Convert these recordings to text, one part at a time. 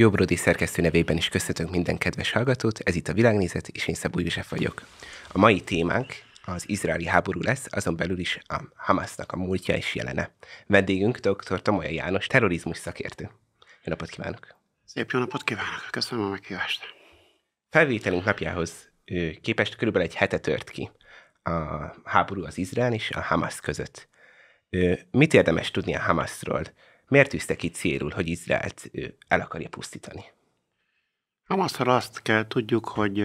Jóbrodi szerkesztő nevében is köszöntök minden kedves hallgatót, ez itt a Világnézet, és én Szabó József vagyok. A mai témánk az izraeli háború lesz, azon belül is a Hamasnak a múltja és jelene. Vendégünk dr. Tomolya János, terrorizmus szakértő. Jó napot kívánok! Szép jó napot kívánok! Köszönöm a meghívást! Felvételünk napjához képest körülbelül egy hete tört ki a háború az Izrael és a Hamas között. Mit érdemes tudni a Hamasról? Miért tűzte ki célul, hogy Izraelt el akarja pusztítani? Hamaszról azt kell tudjuk, hogy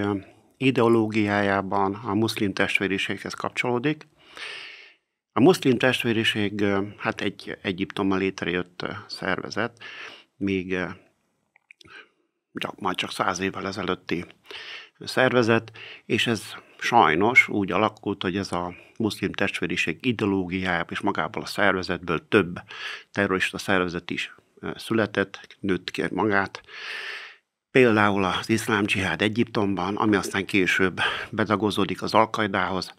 ideológiájában a muszlim testvériséghez kapcsolódik. A muszlim testvériség hát egy Egyiptommal létrejött szervezet, még csak, majd csak száz évvel ezelőtti szervezet, és ez sajnos úgy alakult, hogy ez a muszlim testvériség ideológiájában és magából a szervezetből több terrorista szervezet is született, nőtt ki magát. Például az iszlám dzsihád Egyiptomban, ami aztán később bedagozódik az alkaidához,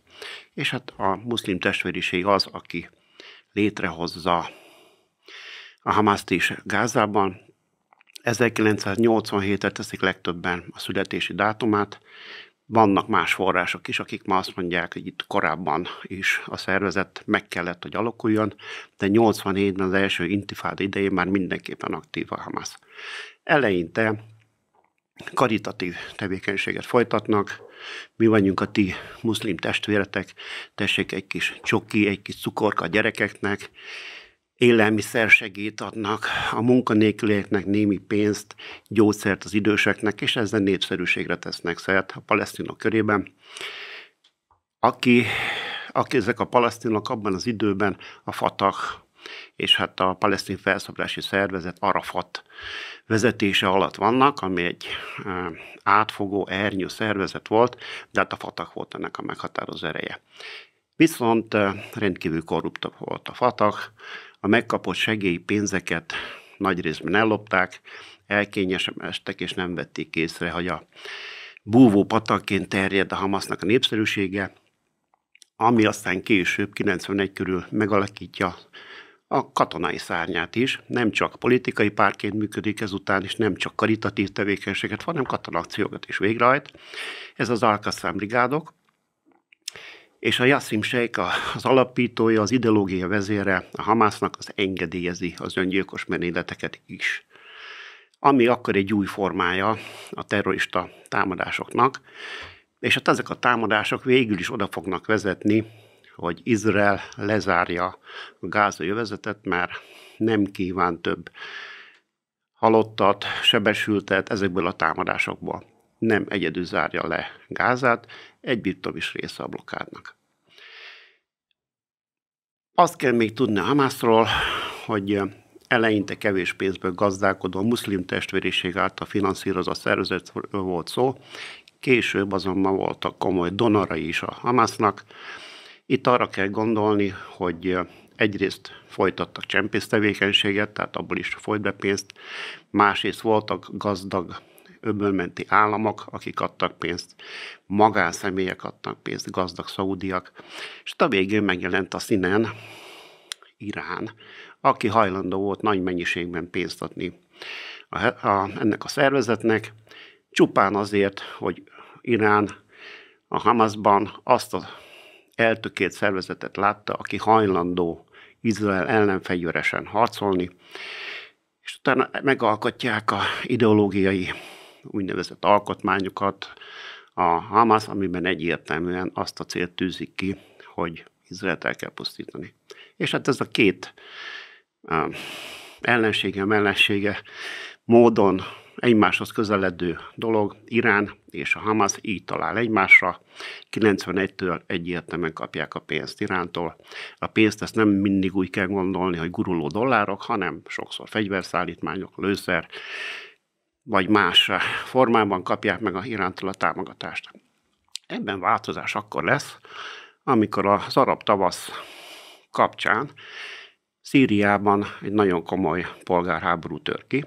és hát a muszlim testvériség az, aki létrehozza a Hamaszt is Gázában. 1987 et teszik legtöbben a születési dátumát, vannak más források is, akik ma azt mondják, hogy itt korábban is a szervezet meg kellett, hogy alakuljon, de 87-ben az első intifád idején már mindenképpen aktív a Hamas. Eleinte karitatív tevékenységet folytatnak, mi vagyunk a ti muszlim testvéretek, tessék egy kis csoki, egy kis cukorka a gyerekeknek, élelmiszer segít adnak, a munkanélkülieknek némi pénzt, gyógyszert az időseknek, és ezzel népszerűségre tesznek szert a palesztinok körében. Aki, aki ezek a palesztinok abban az időben a fatak, és hát a palesztin felszabálási szervezet Arafat vezetése alatt vannak, ami egy átfogó, ernyő szervezet volt, de hát a fatak volt ennek a meghatározó ereje. Viszont rendkívül korruptak volt a fatak, a megkapott segélypénzeket nagy részben ellopták, elkényesek és nem vették észre, hogy a búvó patakként terjed a Hamasznak a népszerűsége, ami aztán később, 91 körül megalakítja a katonai szárnyát is. Nem csak politikai párként működik ezután, és nem csak karitatív tevékenységet, hanem katonakciókat is végrehajt. Ez az Alkasszám brigádok, és a Yassim Sheikh az alapítója, az ideológia vezére a Hamásznak az engedélyezi az öngyilkos merényleteket is. Ami akkor egy új formája a terrorista támadásoknak, és hát ezek a támadások végül is oda fognak vezetni, hogy Izrael lezárja a gázai övezetet, mert nem kíván több halottat, sebesültet ezekből a támadásokból nem egyedül zárja le Gázát, egy birtom is része a blokádnak. Azt kell még tudni a Hamászról, hogy eleinte kevés pénzből gazdálkodó muszlim testvériség által finanszírozott szervezet volt szó, később azonban voltak komoly donorai is a Hamásznak. Itt arra kell gondolni, hogy egyrészt folytattak csempész tevékenységet, tehát abból is folyt be pénzt, másrészt voltak gazdag öbölmenti államok, akik adtak pénzt, magánszemélyek adtak pénzt, gazdag szaudiak, és a végén megjelent a színen Irán, aki hajlandó volt nagy mennyiségben pénzt adni a, a, ennek a szervezetnek, csupán azért, hogy Irán a Hamasban azt az eltökélt szervezetet látta, aki hajlandó Izrael ellen fegyveresen harcolni, és utána megalkotják a ideológiai úgynevezett alkotmányukat a Hamas, amiben egyértelműen azt a célt tűzik ki, hogy Izraelt el kell pusztítani. És hát ez a két ellensége, mellensége módon egymáshoz közeledő dolog, Irán és a Hamas így talál egymásra, 91-től egyértelműen kapják a pénzt Irántól. A pénzt ezt nem mindig úgy kell gondolni, hogy guruló dollárok, hanem sokszor fegyverszállítmányok, lőszer, vagy más formában kapják meg a irántól a támogatást. Ebben változás akkor lesz, amikor az arab tavasz kapcsán Szíriában egy nagyon komoly polgárháború tör ki,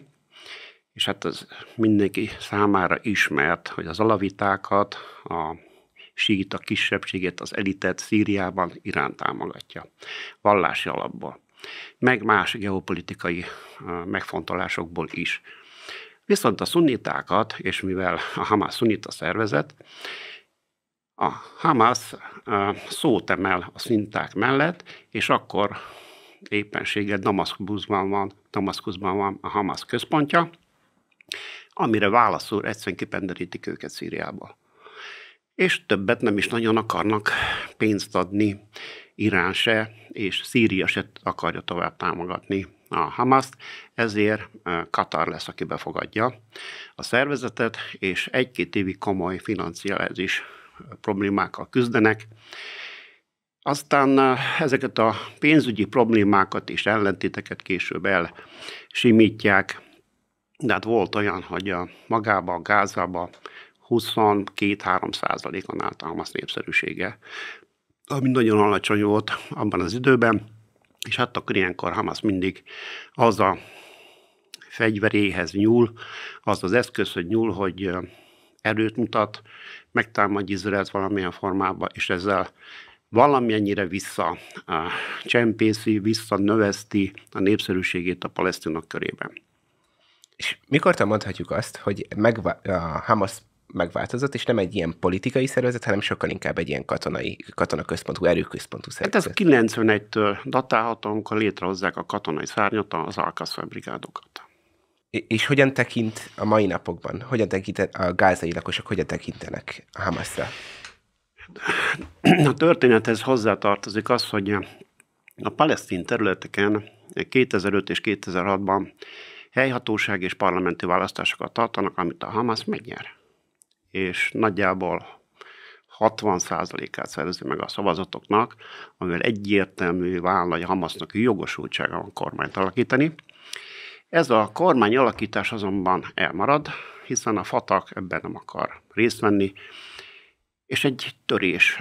és hát az mindenki számára ismert, hogy az alavitákat, a síita kisebbséget, az elitet Szíriában Irán támogatja, vallási alapból, meg más geopolitikai megfontolásokból is. Viszont a szunnitákat, és mivel a Hamas szunnita szervezet, a Hamas szót emel a szinták mellett, és akkor éppenséggel Damaszkuszban van, Damaszkuszban van a Hamas központja, amire válaszul egyszerűen kipenderítik őket Szíriába. És többet nem is nagyon akarnak pénzt adni, Irán se, és Szíria se akarja tovább támogatni a Hamaszt, ezért Katar lesz, aki befogadja a szervezetet, és egy-két évig komoly financiális problémákkal küzdenek. Aztán ezeket a pénzügyi problémákat és ellentéteket később elsimítják, de hát volt olyan, hogy a magába, a gázába 22-3 százalékon állt a Hamas népszerűsége, ami nagyon alacsony volt abban az időben, és hát akkor ilyenkor Hamas mindig az a fegyveréhez nyúl, az az hogy nyúl, hogy erőt mutat, megtámadj Izraelt valamilyen formában, és ezzel valamennyire vissza csempészi, vissza növeszti a népszerűségét a palesztinok körében. És mikor mondhatjuk azt, hogy meg a Hamas megváltozott, és nem egy ilyen politikai szervezet, hanem sokkal inkább egy ilyen katonai, katonaközpontú, erőközpontú szervezet. Hát ez 91-től datálható, amikor létrehozzák a katonai szárnyat, az Alcazar brigádokat. És hogyan tekint a mai napokban, hogyan tekint a gázai lakosok, hogyan tekintenek a Hamasra? A történethez hozzátartozik az, hogy a palesztin területeken 2005 és 2006-ban helyhatóság és parlamenti választásokat tartanak, amit a Hamas megnyer és nagyjából 60%-át szerezi meg a szavazatoknak, amivel egyértelmű válna, hogy Hamasznak jogosultsága van kormányt alakítani. Ez a kormány alakítás azonban elmarad, hiszen a Fatak ebben nem akar részt venni, és egy törés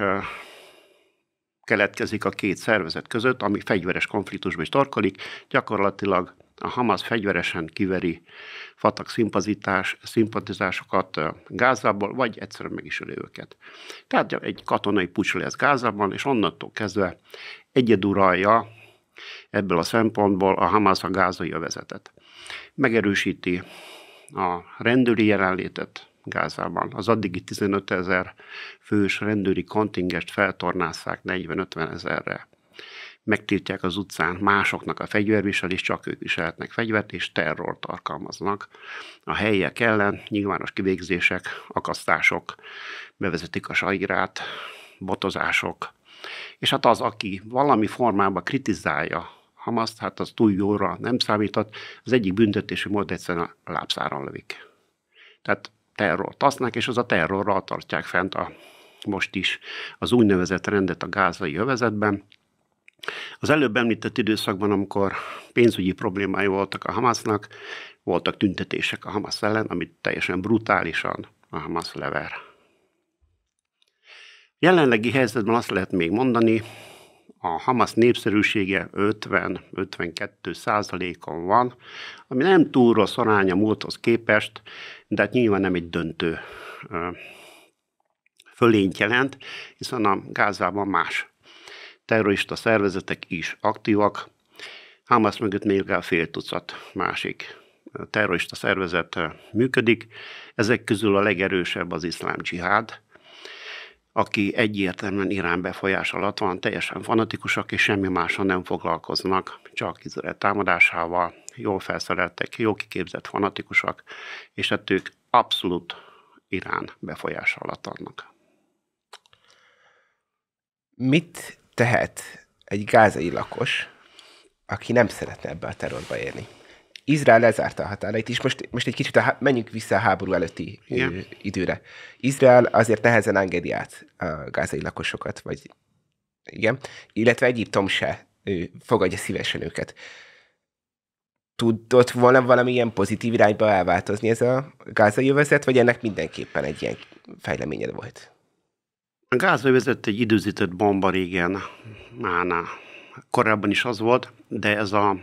keletkezik a két szervezet között, ami fegyveres konfliktusba is torkolik, gyakorlatilag a Hamas fegyveresen kiveri fatak szimpatizás, szimpatizásokat Gázából, vagy egyszerűen meg is őket. Tehát egy katonai pucs lesz Gázában, és onnantól kezdve egyeduralja ebből a szempontból a Hamas a gázai övezetet. Megerősíti a rendőri jelenlétet Gázában. Az addigi 15 ezer fős rendőri kontingest feltornázzák 40-50 ezerre megtiltják az utcán másoknak a fegyverviselés, csak ők viselhetnek fegyvert, és terrort alkalmaznak. A helyiek ellen nyilvános kivégzések, akasztások, bevezetik a sajrát, botozások, és hát az, aki valami formában kritizálja Hamaszt, hát az túl jóra nem számított, az egyik büntetési mód egyszerűen a lábszáron lövik. Tehát terrort tasznak és az a terrorral tartják fent a, most is az úgynevezett rendet a gázai övezetben, az előbb említett időszakban, amikor pénzügyi problémái voltak a Hamasnak, voltak tüntetések a Hamas ellen, amit teljesen brutálisan a Hamas lever. Jelenlegi helyzetben azt lehet még mondani, a Hamas népszerűsége 50-52 százalékon van, ami nem túl rossz aránya múlthoz képest, de hát nyilván nem egy döntő fölényt jelent, hiszen a Gázában más terrorista szervezetek is aktívak. Hamas mögött még el fél tucat másik terrorista szervezet eh, működik. Ezek közül a legerősebb az iszlám dzsihád, aki egyértelműen Irán befolyás alatt van, teljesen fanatikusak, és semmi mással nem foglalkoznak, csak Izrael támadásával, jól felszereltek, jó kiképzett fanatikusak, és hát ők abszolút Irán befolyás alatt vannak. Mit tehet egy gázai lakos, aki nem szeretne ebbe a terrorba érni. Izrael lezárta a határait és Most, most egy kicsit a, menjünk vissza a háború előtti yeah. időre. Izrael azért nehezen engedi át a gázai lakosokat, vagy igen, illetve Egyiptom se ő, fogadja szívesen őket. Tudott volna valamilyen pozitív irányba elváltozni ez a gázai jövezet, vagy ennek mindenképpen egy ilyen fejleménye volt? A gázövezet egy időzített bomba régen, mána, Korábban is az volt, de ez a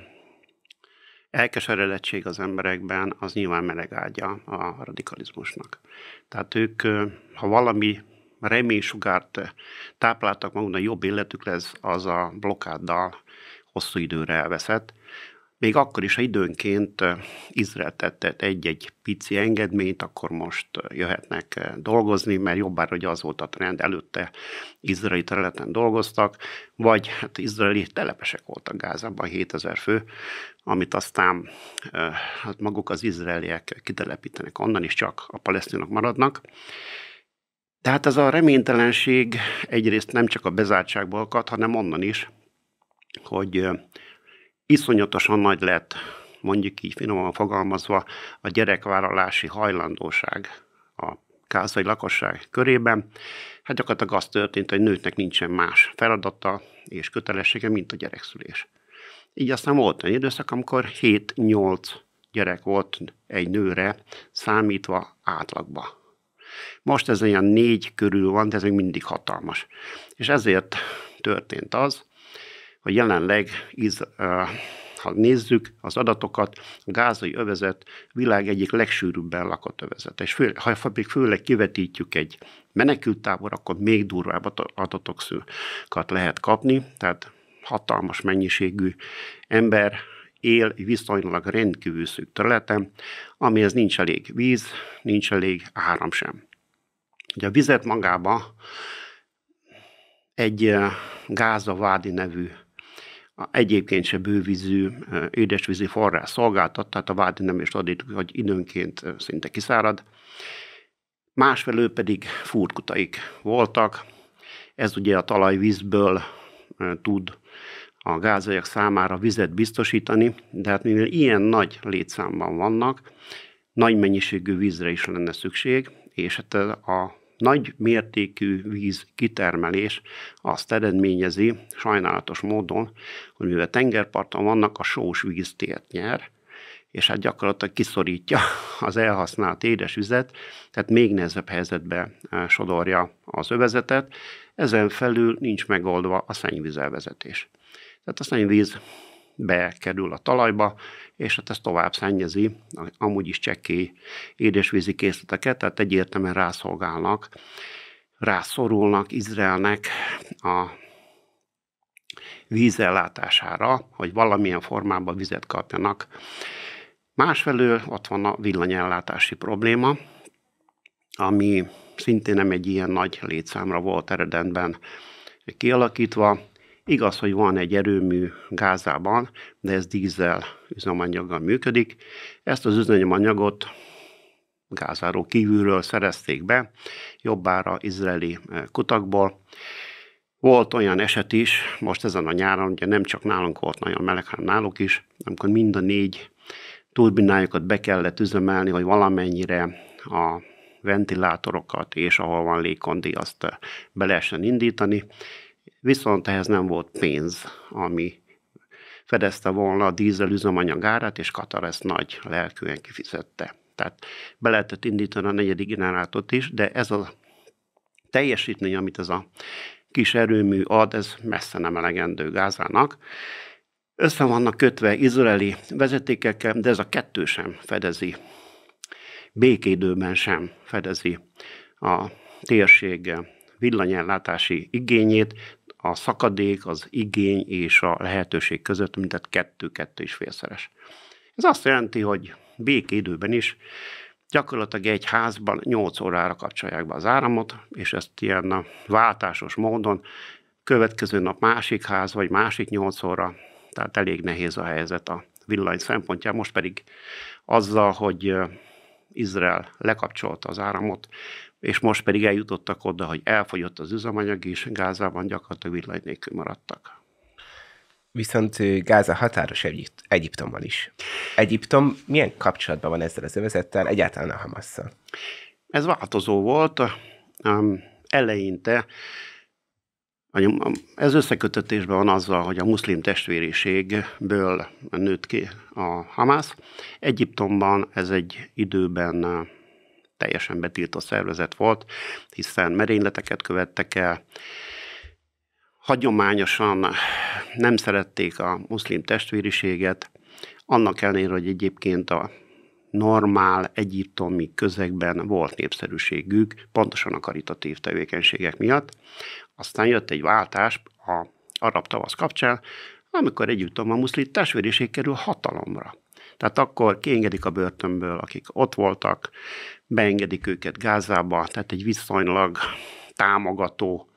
elkeseredettség az emberekben, az nyilván ágya a radikalizmusnak. Tehát ők, ha valami reménysugárt tápláltak maguknak, jobb életük lesz, az a blokkáddal hosszú időre elveszett, még akkor is, ha időnként Izrael tett egy-egy pici engedményt, akkor most jöhetnek dolgozni, mert jobbára, hogy az volt a trend, előtte izraeli területen dolgoztak, vagy hát izraeli telepesek voltak Gázában, 7000 fő, amit aztán hát maguk az izraeliek kitelepítenek onnan, is csak a palesztinok maradnak. Tehát ez a reménytelenség egyrészt nem csak a bezártságból akad, hanem onnan is, hogy iszonyatosan nagy lett, mondjuk így finoman fogalmazva, a gyerekvállalási hajlandóság a kázai lakosság körében. Hát gyakorlatilag az történt, hogy nőtnek nincsen más feladata és kötelessége, mint a gyerekszülés. Így aztán volt egy időszak, amikor 7-8 gyerek volt egy nőre számítva átlagba. Most ez olyan négy körül van, de ez még mindig hatalmas. És ezért történt az, a jelenleg ha nézzük az adatokat, a gázai övezet világ egyik legsűrűbben lakott övezet. És fő, ha még főleg kivetítjük egy menekültábor, akkor még durvább adatokat lehet kapni, tehát hatalmas mennyiségű ember él viszonylag rendkívül szűk területen, amihez nincs elég víz, nincs elég áram sem. Ugye a vizet magába egy Gáza Vádi nevű egyébként se bővízű, édesvízi forrás szolgáltat, tehát a vád nem is adít, hogy időnként szinte kiszárad. Másfelől pedig furkutaik voltak. Ez ugye a talajvízből tud a gázajak számára vizet biztosítani, de hát mivel ilyen nagy létszámban vannak, nagy mennyiségű vízre is lenne szükség, és hát a nagy mértékű víz kitermelés azt eredményezi sajnálatos módon, hogy mivel tengerparton vannak, a sós víz tért nyer, és hát gyakorlatilag kiszorítja az elhasznált édesüzet, tehát még nehezebb helyzetbe e, sodorja az övezetet. Ezen felül nincs megoldva a szennyvízelvezetés. Tehát a szennyvíz bekerül a talajba, és hát ez tovább szennyezi amúgy is csekély édesvízi készleteket, tehát egyértelműen rászolgálnak, rászorulnak Izraelnek a vízellátására, hogy valamilyen formában vizet kapjanak. Másfelől ott van a villanyellátási probléma, ami szintén nem egy ilyen nagy létszámra volt eredetben kialakítva, Igaz, hogy van egy erőmű Gázában, de ez dízel üzemanyaggal működik. Ezt az üzemanyagot Gázáról kívülről szerezték be, jobbára izraeli e, kutakból. Volt olyan eset is, most ezen a nyáron, ugye nem csak nálunk volt nagyon meleg, hanem náluk is, amikor mind a négy turbinájukat be kellett üzemelni, hogy valamennyire a ventilátorokat és ahol van légkondi, azt e, be lehessen indítani. Viszont ehhez nem volt pénz, ami fedezte volna a dízel üzemanyag árát, és Katar ezt nagy lelkűen kifizette. Tehát be lehetett indítani a negyedik generátort is, de ez a teljesítmény, amit ez a kis erőmű ad, ez messze nem elegendő Gázának. Össze vannak kötve izraeli vezetékekkel, de ez a kettő sem fedezi. Békéidőben sem fedezi a térség villanyellátási igényét, a szakadék, az igény és a lehetőség között tehát kettő-kettő és félszeres. Ez azt jelenti, hogy békéidőben is gyakorlatilag egy házban 8 órára kapcsolják be az áramot, és ezt ilyen a váltásos módon következő nap másik ház, vagy másik 8 óra, tehát elég nehéz a helyzet a villany szempontjából. Most pedig azzal, hogy Izrael lekapcsolta az áramot, és most pedig eljutottak oda, hogy elfogyott az üzemanyag, és Gázában gyakorlatilag villany nélkül maradtak. Viszont Gáza határos Egyip- Egyiptommal is. Egyiptom milyen kapcsolatban van ezzel az övezettel, egyáltalán a Hamasszal? Ez változó volt. Um, eleinte ez összekötetésben van azzal, hogy a muszlim testvériségből nőtt ki a Hamász. Egyiptomban ez egy időben teljesen betiltott szervezet volt, hiszen merényleteket követtek el, hagyományosan nem szerették a muszlim testvériséget, annak ellenére, hogy egyébként a normál egyiptomi közegben volt népszerűségük, pontosan a karitatív tevékenységek miatt. Aztán jött egy váltás a arab tavasz kapcsán, amikor együtt a muszlim testvériség kerül hatalomra. Tehát akkor kiengedik a börtönből, akik ott voltak, beengedik őket Gázába, tehát egy viszonylag támogató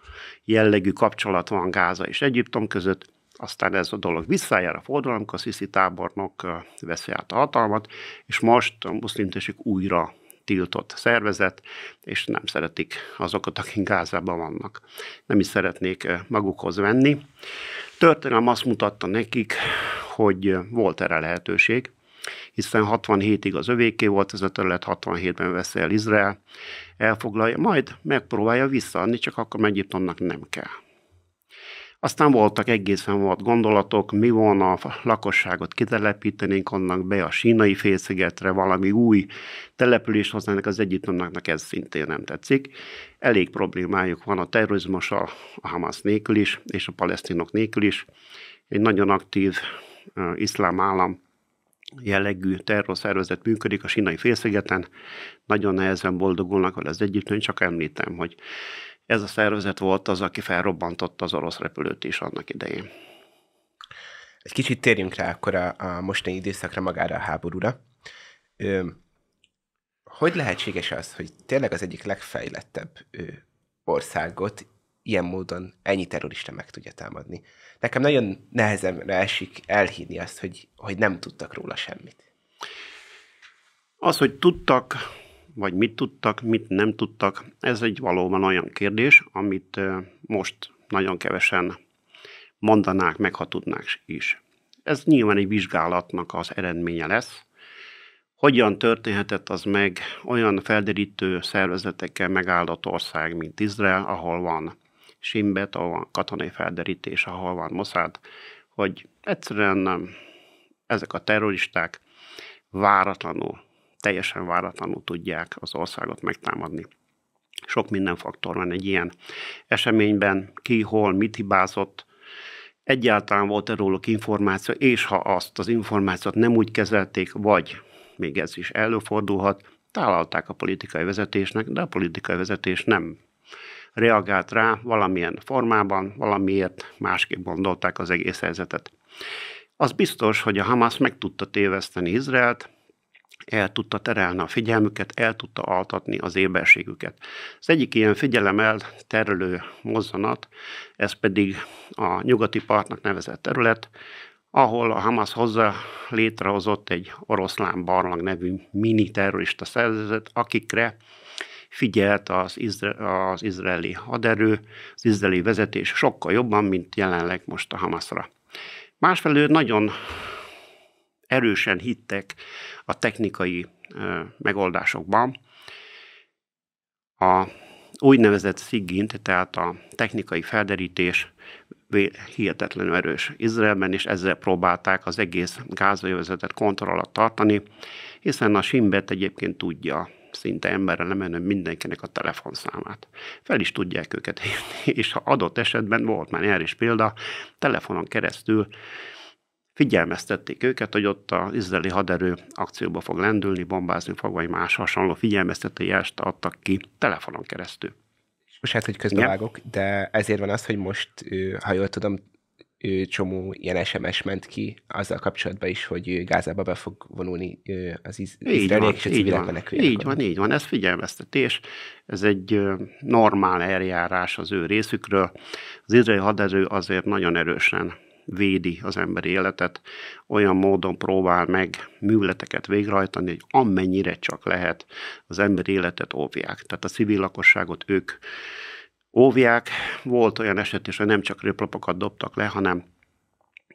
jellegű kapcsolat van Gáza és Egyiptom között, aztán ez a dolog visszajár a forradalom, amikor a Sisi tábornok veszi át a hatalmat, és most a muszlim újra tiltott szervezet, és nem szeretik azokat, akik Gázában vannak. Nem is szeretnék magukhoz venni. Történelem azt mutatta nekik, hogy volt erre lehetőség, hiszen 67-ig az övéké volt, ez a terület 67-ben veszi el Izrael, elfoglalja, majd megpróbálja visszaadni, csak akkor Egyiptomnak nem kell. Aztán voltak egészen volt gondolatok, mi volna a lakosságot kitelepítenénk onnan be a sínai félszigetre, valami új település hoznának az egyiptomnak, ez szintén nem tetszik. Elég problémájuk van a terrorizmus a, a Hamas nélkül is, és a palesztinok nélkül is. Egy nagyon aktív uh, iszlám állam jellegű terrorszervezet működik a sinai félszigeten, nagyon nehezen boldogulnak vele az együttön, csak említem, hogy ez a szervezet volt az, aki felrobbantotta az orosz repülőt is annak idején. Egy kicsit térjünk rá akkor a, a mostani időszakra, magára a háborúra. Ö, hogy lehetséges az, hogy tényleg az egyik legfejlettebb ö, országot ilyen módon ennyi terrorista meg tudja támadni. Nekem nagyon nehezemre esik elhinni azt, hogy, hogy nem tudtak róla semmit. Az, hogy tudtak, vagy mit tudtak, mit nem tudtak, ez egy valóban olyan kérdés, amit most nagyon kevesen mondanák meg, ha tudnák is. Ez nyilván egy vizsgálatnak az eredménye lesz. Hogyan történhetett az meg olyan felderítő szervezetekkel megállat ország, mint Izrael, ahol van Simbet, ahol van katonai felderítés, ahol van Mossad, hogy egyszerűen nem. Um, ezek a terroristák váratlanul, teljesen váratlanul tudják az országot megtámadni. Sok minden faktor van egy ilyen eseményben, ki, hol, mit hibázott, egyáltalán volt-e róluk információ, és ha azt az információt nem úgy kezelték, vagy még ez is előfordulhat, tálalták a politikai vezetésnek, de a politikai vezetés nem reagált rá valamilyen formában, valamiért másképp gondolták az egész helyzetet. Az biztos, hogy a Hamas meg tudta téveszteni Izraelt, el tudta terelni a figyelmüket, el tudta altatni az éberségüket. Az egyik ilyen figyelem elterelő mozzanat, ez pedig a nyugati partnak nevezett terület, ahol a Hamas hozzá létrehozott egy oroszlán barlang nevű mini terrorista szervezet, akikre figyelt az, izra- az izraeli haderő, az izraeli vezetés sokkal jobban, mint jelenleg most a Hamaszra. Másfelől nagyon erősen hittek a technikai ö, megoldásokban. A úgynevezett szigint, tehát a technikai felderítés hihetetlenül erős Izraelben, és ezzel próbálták az egész gázai kontroll alatt tartani, hiszen a Simbet egyébként tudja szinte emberre lemenő mindenkinek a telefonszámát. Fel is tudják őket hívni, és ha adott esetben, volt már erre is példa, telefonon keresztül figyelmeztették őket, hogy ott az izraeli haderő akcióba fog lendülni, bombázni fog, vagy más hasonló figyelmeztetést adtak ki telefonon keresztül. Most hát, hogy közbevágok, de ezért van az, hogy most, ha jól tudom, csomó ilyen SMS ment ki azzal kapcsolatban is, hogy Gázába be fog vonulni az iz- izraeliek és a civilek van, Így van, így van, ez figyelmeztetés, ez egy normál eljárás az ő részükről. Az izraeli haderő azért nagyon erősen védi az emberi életet, olyan módon próbál meg műveleteket végrehajtani, hogy amennyire csak lehet az emberi életet óvják. Tehát a civil lakosságot ők óvják. Volt olyan eset is, hogy nem csak röplapokat dobtak le, hanem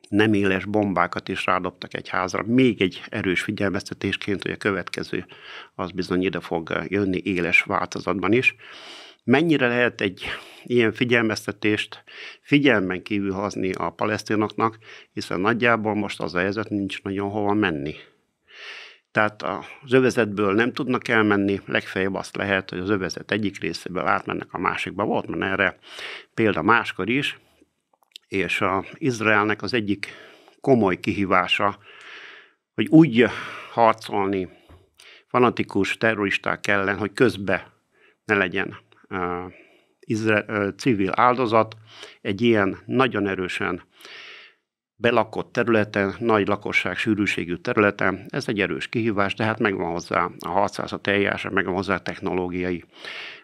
nem éles bombákat is rádobtak egy házra. Még egy erős figyelmeztetésként, hogy a következő az bizony ide fog jönni éles változatban is. Mennyire lehet egy ilyen figyelmeztetést figyelmen kívül hazni a palesztinoknak, hiszen nagyjából most az a helyzet, nincs nagyon hova menni tehát az övezetből nem tudnak elmenni, legfeljebb azt lehet, hogy az övezet egyik részéből átmennek a másikba. Volt már erre példa máskor is, és a Izraelnek az egyik komoly kihívása, hogy úgy harcolni fanatikus terroristák ellen, hogy közbe ne legyen uh, izra- uh, civil áldozat, egy ilyen nagyon erősen belakott területen, nagy lakosság sűrűségű területen, ez egy erős kihívás, de hát megvan hozzá a harcászat eljárása, megvan hozzá a technológiai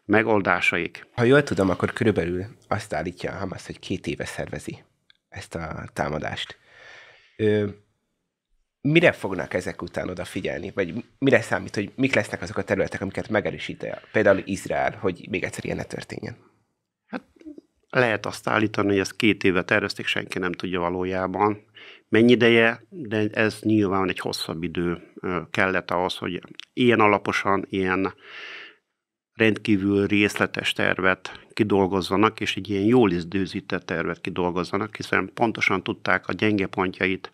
megoldásaik. Ha jól tudom, akkor körülbelül azt állítja a Hamas, hogy két éve szervezi ezt a támadást. Ö, mire fognak ezek után odafigyelni, vagy mire számít, hogy mik lesznek azok a területek, amiket megerősít például Izrael, hogy még egyszer ilyen ne történjen? Lehet azt állítani, hogy ezt két éve tervezték, senki nem tudja valójában mennyi ideje, de ez nyilván egy hosszabb idő kellett ahhoz, hogy ilyen alaposan, ilyen rendkívül részletes tervet kidolgozzanak, és egy ilyen jól időzített tervet kidolgozzanak, hiszen pontosan tudták a gyenge pontjait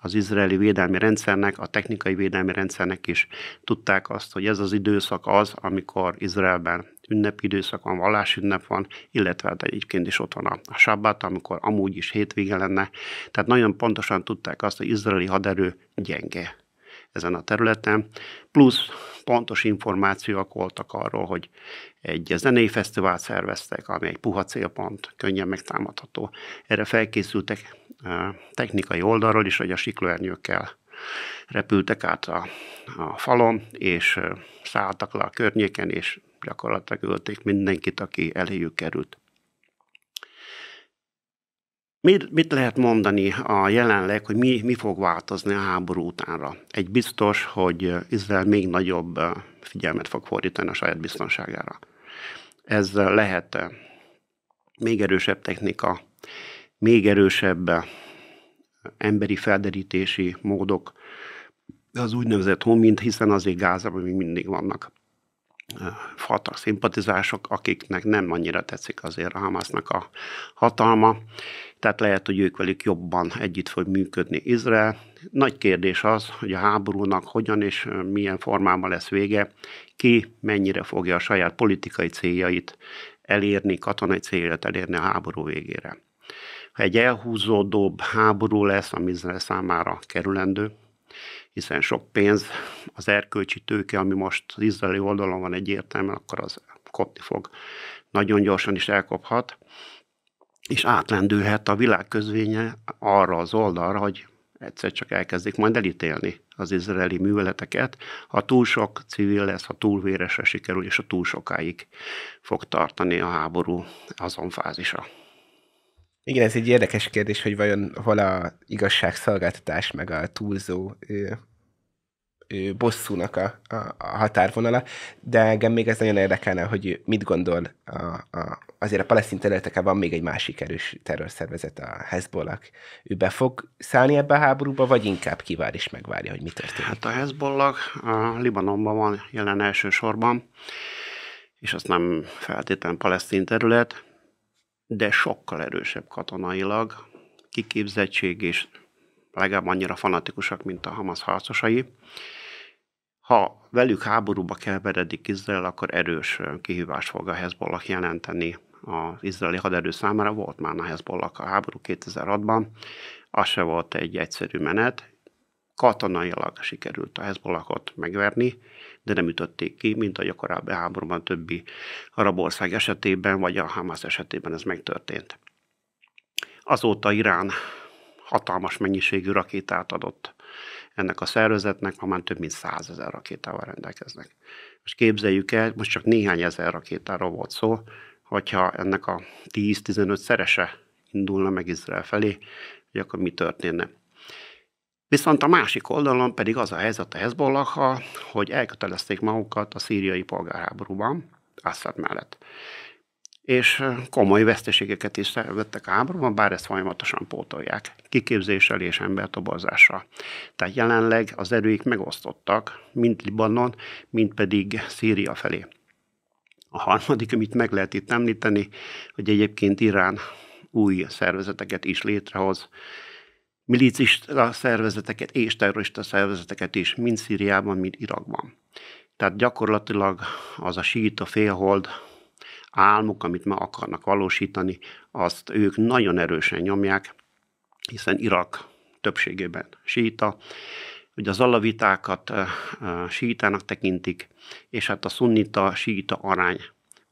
az izraeli védelmi rendszernek, a technikai védelmi rendszernek is tudták azt, hogy ez az időszak az, amikor Izraelben ünnepi időszak van, vallásünnep van, illetve hát egyébként is ott van a, sabbat, amikor amúgy is hétvége lenne. Tehát nagyon pontosan tudták azt, hogy izraeli haderő gyenge ezen a területen, plusz pontos információk voltak arról, hogy egy zenei fesztivált szerveztek, ami egy puha célpont, könnyen megtámadható. Erre felkészültek technikai oldalról is, hogy a siklóernyőkkel repültek át a, a falon, és szálltak le a környéken, és gyakorlatilag ölték mindenkit, aki eléjük került. Mit, mit lehet mondani a jelenleg, hogy mi, mi fog változni a háború utánra? Egy biztos, hogy Izrael még nagyobb figyelmet fog fordítani a saját biztonságára. Ez lehet még erősebb technika, még erősebb emberi felderítési módok, az úgynevezett homint, hiszen azért Gázában még mindig vannak Fatah szimpatizások, akiknek nem annyira tetszik azért a Hamásznak a hatalma, tehát lehet, hogy ők velük jobban együtt fog működni Izrael. Nagy kérdés az, hogy a háborúnak hogyan és milyen formában lesz vége, ki mennyire fogja a saját politikai céljait elérni, katonai céljait elérni a háború végére. Ha egy elhúzódóbb háború lesz, ami Izrael számára kerülendő, hiszen sok pénz, az erkölcsi tőke, ami most az izraeli oldalon van egyértelműen, akkor az kopni fog. Nagyon gyorsan is elkophat, és átlendülhet a világ közvénye arra az oldalra, hogy egyszer csak elkezdik majd elítélni az izraeli műveleteket, ha túl sok civil lesz, ha túl véresre sikerül, és a túl sokáig fog tartani a háború azon fázisa. Igen, ez egy érdekes kérdés, hogy vajon hol a igazságszolgáltatás meg a túlzó ő, ő bosszúnak a, a, a határvonala, de engem még ez nagyon érdekelne, hogy mit gondol a, a, azért a palesztin területeken van még egy másik erős terrorszervezet, a Hezbollah. Ő be fog szállni ebbe a háborúba, vagy inkább kivár és megvárja, hogy mi történik? Hát a Hezbollah a Libanonban van jelen elsősorban, és azt nem feltétlenül palesztin terület, de sokkal erősebb katonailag, kiképzettség és legalább annyira fanatikusak, mint a Hamas harcosai. Ha velük háborúba keveredik Izrael, akkor erős kihívást fog a Hezbollah jelenteni az izraeli haderő számára. Volt már a Hezbollah a háború 2006-ban, az se volt egy egyszerű menet. Katonailag sikerült a Hezbollahot megverni, de nem ütötték ki, mint ahogy a korábbi háborúban többi arabország esetében, vagy a Hamas esetében ez megtörtént. Azóta Irán hatalmas mennyiségű rakétát adott ennek a szervezetnek, ma már több mint százezer rakétával rendelkeznek. Most képzeljük el, most csak néhány ezer rakétáról volt szó, hogyha ennek a 10-15 szerese indulna meg Izrael felé, hogy akkor mi történne. Viszont a másik oldalon pedig az a helyzet a Hezbollah, hogy elkötelezték magukat a szíriai polgárháborúban, Assad mellett. És komoly veszteségeket is szervettek a háborúban, bár ezt folyamatosan pótolják, kiképzéssel és embertoborzással. Tehát jelenleg az erőik megosztottak, mind Libanon, mind pedig Szíria felé. A harmadik, amit meg lehet itt említeni, hogy egyébként Irán új szervezeteket is létrehoz, milicista szervezeteket és terrorista szervezeteket is, mind Szíriában, mind Irakban. Tehát gyakorlatilag az a a félhold álmuk, amit ma akarnak valósítani, azt ők nagyon erősen nyomják, hiszen Irak többségében síta, hogy az alavitákat eh, eh, sítának tekintik, és hát a szunnita-síta arány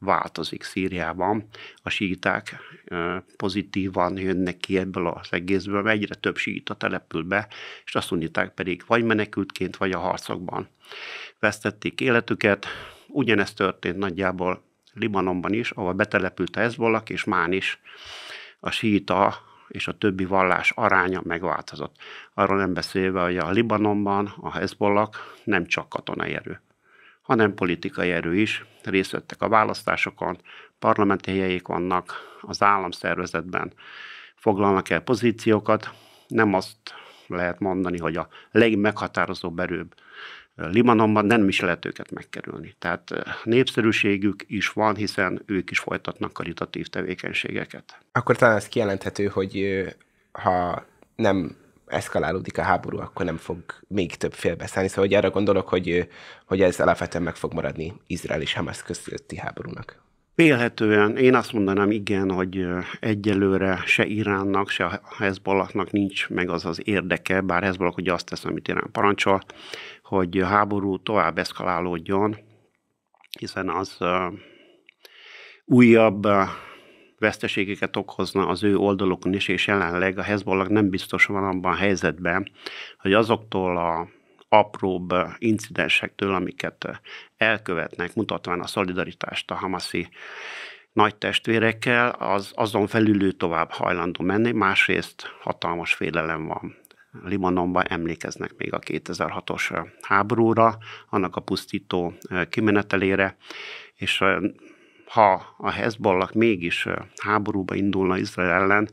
változik Szíriában. A síták pozitívan jönnek ki ebből az egészből, mert egyre több síta települ be, és a szuniták pedig vagy menekültként, vagy a harcokban vesztették életüket. Ugyanezt történt nagyjából Libanonban is, ahol betelepült a Hezbollah, és már is a síta és a többi vallás aránya megváltozott. Arról nem beszélve, hogy a Libanonban a Hezbollah nem csak katonai erő, hanem politikai erő is. Részt vettek a választásokon, parlamenti helyeik vannak, az államszervezetben foglalnak el pozíciókat. Nem azt lehet mondani, hogy a legmeghatározóbb erőbb eh, Libanonban nem is lehet őket megkerülni. Tehát eh, népszerűségük is van, hiszen ők is folytatnak karitatív tevékenységeket. Akkor talán ez kijelenthető, hogy eh, ha nem eszkalálódik a háború, akkor nem fog még több félbeszállni. Szóval hogy arra gondolok, hogy, hogy ez alapvetően meg fog maradni Izrael és Hamas közötti háborúnak. Vélhetően én azt mondanám igen, hogy egyelőre se Iránnak, se a Hezbollahnak nincs meg az az érdeke, bár Hezbollah ugye azt tesz, amit Irán parancsol, hogy a háború tovább eszkalálódjon, hiszen az újabb veszteségeket okozna az ő oldalukon is, és jelenleg a Hezbollah nem biztos van abban a helyzetben, hogy azoktól a apróbb incidensektől, amiket elkövetnek, mutatván a szolidaritást a hamaszi nagy testvérekkel, az azon felül ő tovább hajlandó menni, másrészt hatalmas félelem van. Libanonban emlékeznek még a 2006-os háborúra, annak a pusztító kimenetelére, és ha a Hezbollah mégis háborúba indulna Izrael ellen,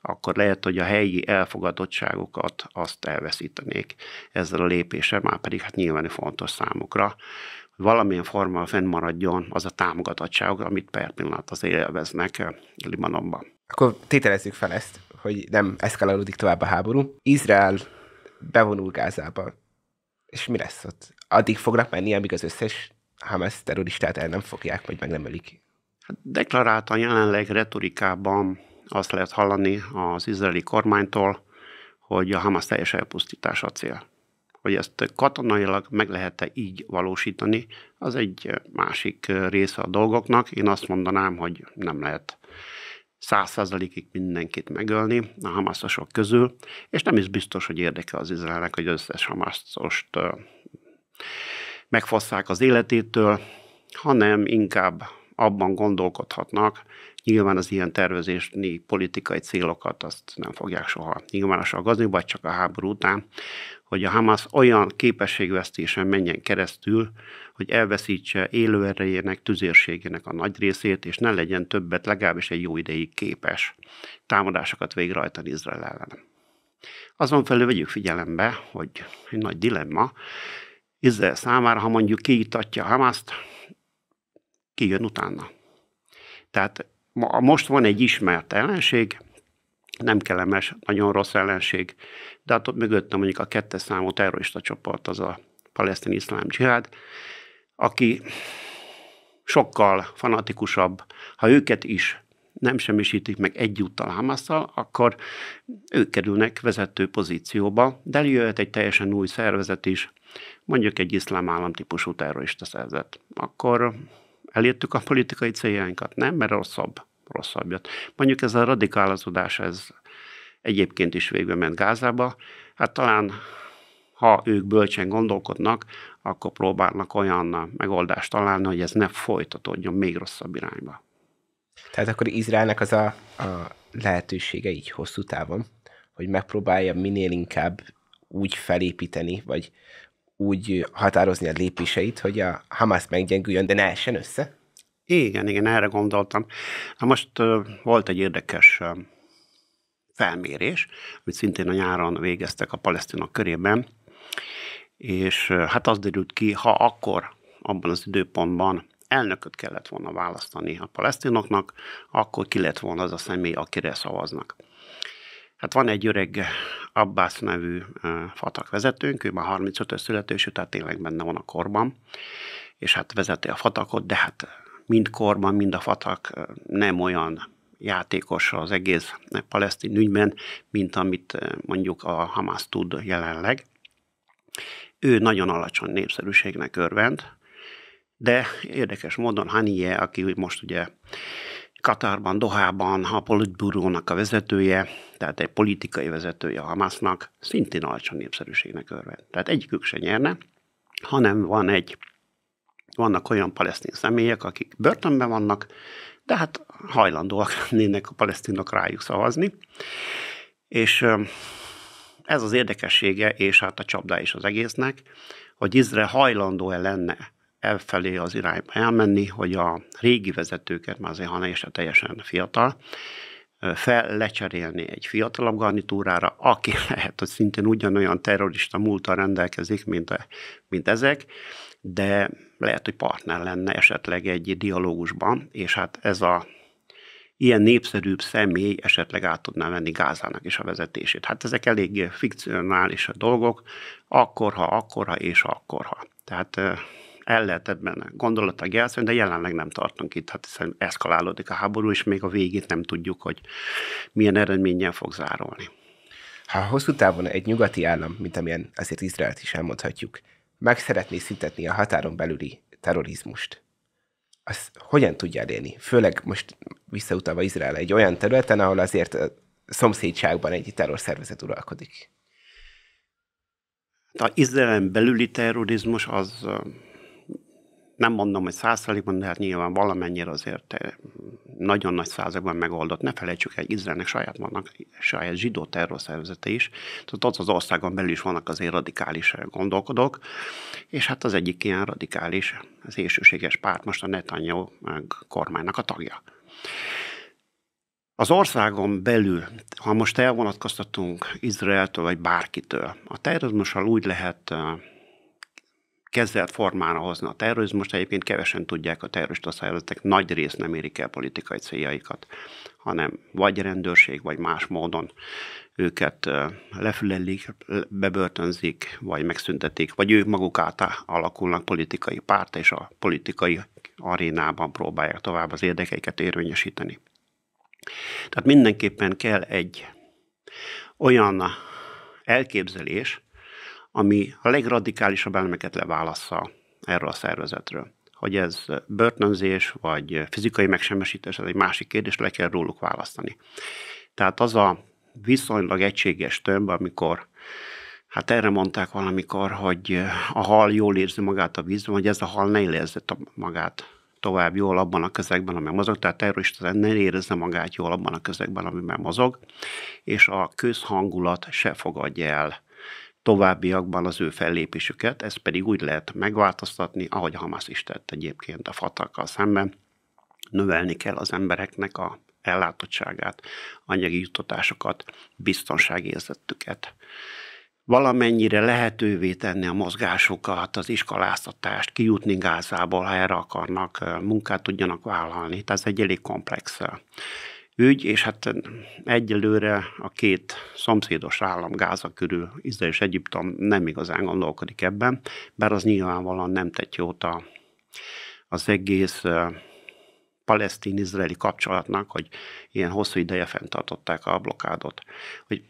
akkor lehet, hogy a helyi elfogadottságokat azt elveszítenék ezzel a lépéssel, már pedig hát nyilván fontos számukra, hogy valamilyen formában fennmaradjon az a támogatottság, amit per pillanat az élveznek Libanonban. Akkor tételezzük fel ezt, hogy nem eszkalálódik tovább a háború. Izrael bevonul Gázába, és mi lesz ott? Addig fognak menni, amíg az összes Hamas terroristát el nem fogják, vagy meg nem ölik? Hát deklaráltan jelenleg retorikában azt lehet hallani az izraeli kormánytól, hogy a Hamas teljes elpusztítása a cél. Hogy ezt katonailag meg lehet-e így valósítani, az egy másik része a dolgoknak. Én azt mondanám, hogy nem lehet százszázalékig mindenkit megölni a hamaszosok közül, és nem is biztos, hogy érdeke az Izraelnek, hogy az összes hamászost megfosszák az életétől, hanem inkább abban gondolkodhatnak, nyilván az ilyen tervezésni politikai célokat azt nem fogják soha nyilvánosan gazni, vagy csak a háború után, hogy a Hamas olyan képességvesztésen menjen keresztül, hogy elveszítse élőerejének, tüzérségének a nagy részét, és ne legyen többet, legalábbis egy jó ideig képes támadásokat végrehajtani Izrael ellen. Azon felül vegyük figyelembe, hogy egy nagy dilemma, Izrael számára, ha mondjuk Hamaszt, ki kijön utána. Tehát most van egy ismert ellenség, nem kellemes, nagyon rossz ellenség, de hát ott mögöttem mondjuk a kettes számú terrorista csoport, az a palesztin iszlám dzsihád, aki sokkal fanatikusabb, ha őket is nem semmisítik meg egyúttal Hamasszal, akkor ők kerülnek vezető pozícióba, de jöhet egy teljesen új szervezet is, mondjuk egy iszlám állam típusú terrorista szerzet, akkor elértük a politikai céljainkat, nem? Mert rosszabb, rosszabb jött. Mondjuk ez a radikálazódás ez egyébként is végül ment Gázába. Hát talán, ha ők bölcsen gondolkodnak, akkor próbálnak olyan megoldást találni, hogy ez ne folytatódjon még rosszabb irányba. Tehát akkor Izraelnek az a, a lehetősége így hosszú távon, hogy megpróbálja minél inkább úgy felépíteni, vagy úgy határozni a lépéseit, hogy a Hamász meggyengüljön, de ne essen össze? Igen, igen, erre gondoltam. Na most uh, volt egy érdekes uh, felmérés, amit szintén a nyáron végeztek a palesztinok körében, és uh, hát az derült ki, ha akkor, abban az időpontban elnököt kellett volna választani a palesztinoknak, akkor ki lett volna az a személy, akire szavaznak. Hát van egy öreg Abbász nevű fatak vezetőnk, ő már 35-ös születésű, tehát tényleg benne van a korban, és hát vezeti a fatakot, de hát mind korban, mind a fatak nem olyan játékos az egész palesztin ügyben, mint amit mondjuk a Hamas tud jelenleg. Ő nagyon alacsony népszerűségnek örvend, de érdekes módon Hanie, aki most ugye Katarban, Dohában a politbürónak a vezetője, tehát egy politikai vezetője a Hamasnak, szintén alacsony népszerűségnek örvend. Tehát egyikük se nyerne, hanem van egy, vannak olyan palesztin személyek, akik börtönben vannak, de hát hajlandóak lennének a palesztinok rájuk szavazni. És ez az érdekessége, és hát a csapda is az egésznek, hogy Izrael hajlandó-e lenne elfelé az irányba elmenni, hogy a régi vezetőket, már azért Hana és teljesen fiatal, fel lecserélni egy fiatalabb garnitúrára, aki lehet, hogy szintén ugyanolyan terrorista múltal rendelkezik, mint, a, mint ezek, de lehet, hogy partner lenne esetleg egy dialógusban, és hát ez a ilyen népszerűbb személy esetleg át tudná venni Gázának is a vezetését. Hát ezek elég fikcionális a dolgok, akkorha, akkorha és akkorha. Tehát el lehetett benne gondolatilag jelszolni, de jelenleg nem tartunk itt, hát hiszen eszkalálódik a háború, és még a végét nem tudjuk, hogy milyen eredménnyel fog zárolni. Ha hosszú távon egy nyugati állam, mint amilyen azért Izraelt is elmondhatjuk, meg szeretné szüntetni a határon belüli terrorizmust, az hogyan tudja elérni? Főleg most visszautalva Izrael egy olyan területen, ahol azért a szomszédságban egy terrorszervezet uralkodik. A Izraelen belüli terrorizmus az nem mondom, hogy százszerzalékban, de hát nyilván valamennyire azért eh, nagyon nagy százalékban megoldott. Ne felejtsük el, Izraelnek saját vannak, saját zsidó terrorszervezete is, tehát ott az országon belül is vannak azért radikális eh, gondolkodók, és hát az egyik ilyen radikális, az élsőséges párt most a Netanyahu kormánynak a tagja. Az országon belül, ha most elvonatkoztatunk Izraeltől vagy bárkitől, a terrorizmussal úgy lehet eh, kezdett formára hozni a terrorizmust. Egyébként kevesen tudják, a terrorista szervezetek nagy rész nem érik el politikai céljaikat, hanem vagy rendőrség, vagy más módon őket lefülelik, bebörtönzik, vagy megszüntetik, vagy ők maguk át alakulnak politikai párt, és a politikai arénában próbálják tovább az érdekeiket érvényesíteni. Tehát mindenképpen kell egy olyan elképzelés, ami a legradikálisabb elemeket leválassza erről a szervezetről. Hogy ez börtönzés vagy fizikai megsemmisítés, ez egy másik kérdés, le kell róluk választani. Tehát az a viszonylag egységes tömb, amikor Hát erre mondták valamikor, hogy a hal jól érzi magát a vízben, hogy ez a hal ne érezze magát tovább jól abban a közegben, amiben mozog, tehát terrorista ne érezze magát jól abban a közegben, amiben mozog, és a közhangulat se fogadja el továbbiakban az ő fellépésüket, ezt pedig úgy lehet megváltoztatni, ahogy Hamas is tett egyébként a fatakkal szemben. Növelni kell az embereknek a ellátottságát, anyagi jutatásokat, biztonságérzetüket. Valamennyire lehetővé tenni a mozgásukat, az iskoláztatást, kijutni Gázából, ha erre akarnak, munkát tudjanak vállalni. Tehát ez egy elég komplex ügy, és hát egyelőre a két szomszédos állam Gáza körül, Izrael és Egyiptom nem igazán gondolkodik ebben, bár az nyilvánvalóan nem tett jót a, az egész palesztin-izraeli kapcsolatnak, hogy ilyen hosszú ideje fenntartották a blokádot. Hogy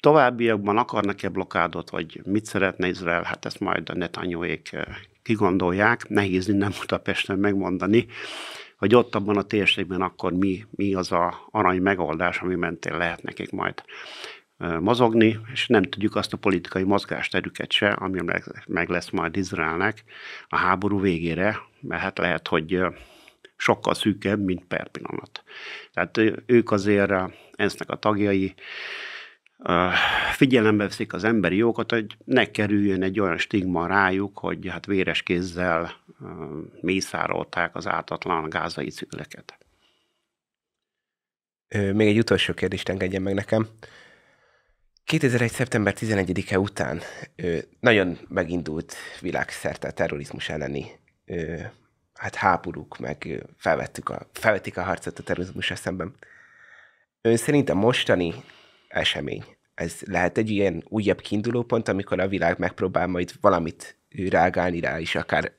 továbbiakban akarnak-e blokádot, vagy mit szeretne Izrael, hát ezt majd a Netanyóék kigondolják, nehéz innen Budapesten megmondani, hogy ott abban a térségben akkor mi, mi az a arany megoldás, ami mentén lehet nekik majd mozogni, és nem tudjuk azt a politikai mozgásterüket se, ami meg lesz majd Izraelnek a háború végére, mert hát lehet, hogy sokkal szűkebb, mint per pillanat. Tehát ők azért ensznek a tagjai, figyelembe veszik az emberi jogokat, hogy ne kerüljön egy olyan stigma rájuk, hogy hát véres kézzel mészárolták az ártatlan gázai cikleket. Még egy utolsó kérdést engedjen meg nekem. 2001. szeptember 11-e után nagyon megindult világszerte a terrorizmus elleni hát háborúk, meg felvettük a, felvettik a harcot a terrorizmusra szemben. Ön szerint a mostani esemény ez lehet egy ilyen újabb kiindulópont, amikor a világ megpróbál majd valamit rágálni rá is, akár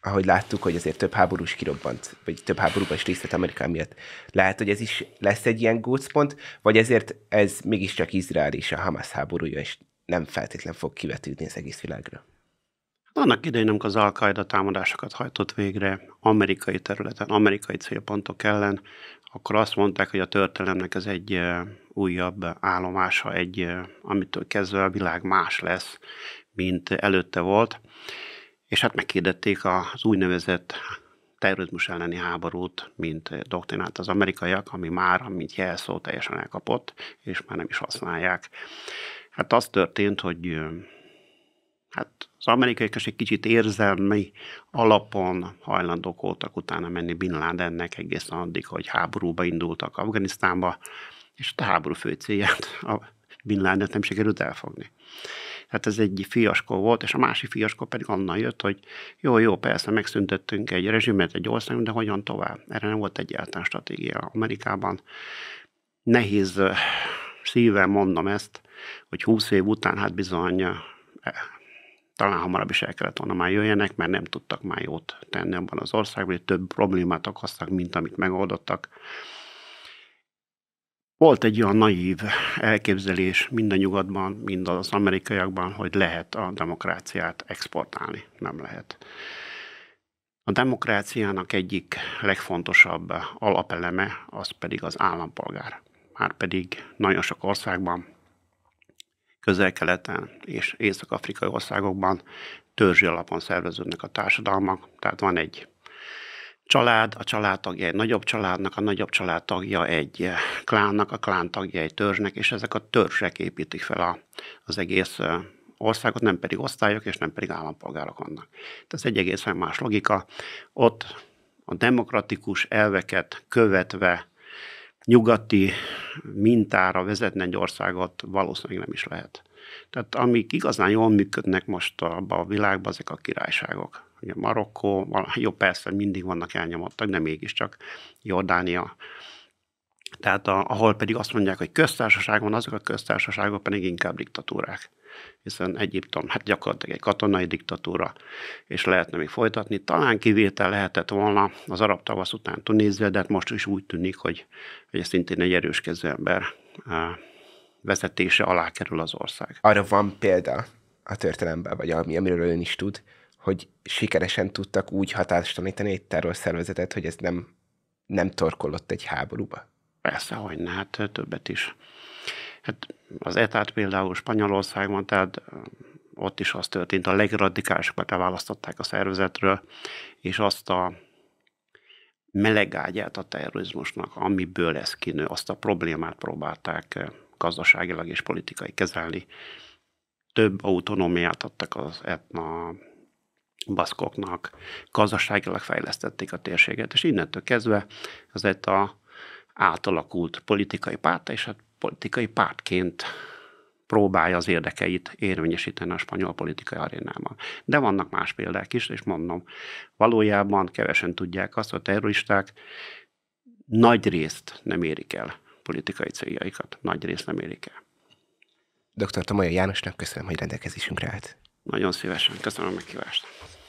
ahogy láttuk, hogy azért több háborús kirobbant, vagy több háborúban is részt vett Amerikán miatt. Lehet, hogy ez is lesz egy ilyen gócpont, vagy ezért ez mégiscsak Izrael és a Hamas háborúja, és nem feltétlen fog kivetődni az egész világra. Annak idején, amikor az Al-Qaeda támadásokat hajtott végre amerikai területen, amerikai célpontok ellen, akkor azt mondták, hogy a történelemnek ez egy újabb állomása, egy, amitől kezdve a világ más lesz, mint előtte volt. És hát megkérdették az úgynevezett terrorizmus elleni háborút, mint doktrinált az amerikaiak, ami már, mint jelszó, teljesen elkapott, és már nem is használják. Hát az történt, hogy hát az is egy kicsit érzelmi alapon hajlandók voltak utána menni Bin Ladennek egészen addig, hogy háborúba indultak Afganisztánba, és a háború fő célját, a Bin Laden nem sikerült elfogni. Tehát ez egy fiaskó volt, és a másik fiaskó pedig onnan jött, hogy jó, jó, persze megszüntettünk egy rezsimet, egy országot, de hogyan tovább? Erre nem volt egyáltalán stratégia Amerikában. Nehéz szívvel mondom ezt, hogy húsz év után hát bizony talán hamarabb is el kellett volna már jöjjenek, mert nem tudtak már jót tenni abban az országban, hogy több problémát okoztak, mint amit megoldottak. Volt egy olyan naív elképzelés mind a nyugatban, mind az amerikaiakban, hogy lehet a demokráciát exportálni. Nem lehet. A demokráciának egyik legfontosabb alapeleme az pedig az állampolgár. Már pedig nagyon sok országban közel-keleten és észak-afrikai országokban törzsi alapon szerveződnek a társadalmak, tehát van egy család, a családtagja egy nagyobb családnak, a nagyobb családtagja egy klánnak, a klán tagja egy törzsnek, és ezek a törzsek építik fel az egész országot, nem pedig osztályok, és nem pedig állampolgárok vannak. Tehát ez egy egészen más logika. Ott a demokratikus elveket követve nyugati mintára vezetne egy országot valószínűleg nem is lehet. Tehát amik igazán jól működnek most abban a világban, ezek a királyságok. Ugye Marokkó, jó persze, mindig vannak elnyomottak, de mégiscsak Jordánia, tehát a, ahol pedig azt mondják, hogy köztársaság van, azok a köztársaságok pedig inkább diktatúrák. Hiszen Egyiptom, hát gyakorlatilag egy katonai diktatúra, és lehetne még folytatni. Talán kivétel lehetett volna az arab tavasz után Tunézia, de hát most is úgy tűnik, hogy, hogy szintén egy erős kezű ember eh, vezetése alá kerül az ország. Arra van példa a történelemben, vagy ami, amiről ön is tud, hogy sikeresen tudtak úgy tanítani egy terrorszervezetet, hogy ez nem, nem torkolott egy háborúba? Persze, hogy ne, hát többet is. Hát az etát például Spanyolországban, tehát ott is az történt, a legradikálisokat elválasztották a szervezetről, és azt a melegágyát a terrorizmusnak, amiből ez kinő, azt a problémát próbálták gazdaságilag és politikai kezelni. Több autonómiát adtak az etna baszkoknak, gazdaságilag fejlesztették a térséget, és innentől kezdve az ETA átalakult politikai párt, és hát politikai pártként próbálja az érdekeit érvényesíteni a spanyol politikai arénában. De vannak más példák is, és mondom, valójában kevesen tudják azt, hogy a terroristák nagy részt nem érik el politikai céljaikat. Nagy részt nem érik el. Dr. Tamaja Jánosnak köszönöm, hogy rendelkezésünkre állt. Nagyon szívesen. Köszönöm a meghívást.